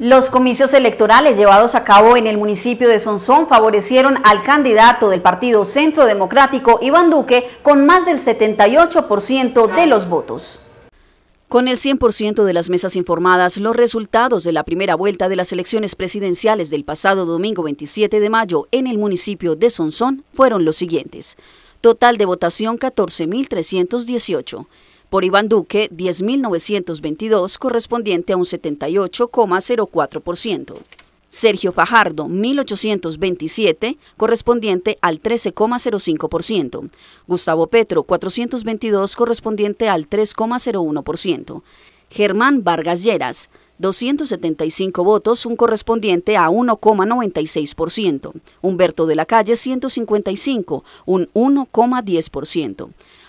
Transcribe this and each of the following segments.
Los comicios electorales llevados a cabo en el municipio de Sonsón favorecieron al candidato del Partido Centro Democrático, Iván Duque, con más del 78% de los votos. Con el 100% de las mesas informadas, los resultados de la primera vuelta de las elecciones presidenciales del pasado domingo 27 de mayo en el municipio de Sonsón fueron los siguientes. Total de votación 14.318 por Iván Duque 10.922, correspondiente a un 78,04%. Sergio Fajardo, 1827, correspondiente al 13,05%. Gustavo Petro, 422, correspondiente al 3,01%. Germán Vargas Lleras, 275 votos, un correspondiente a 1,96%. Humberto de la Calle, 155, un 1,10%.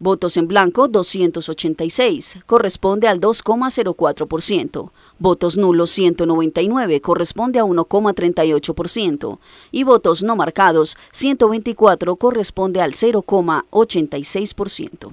Votos en blanco 286, corresponde al 2,04%. Votos nulos 199, corresponde a 1,38%. Y votos no marcados 124, corresponde al 0,86%.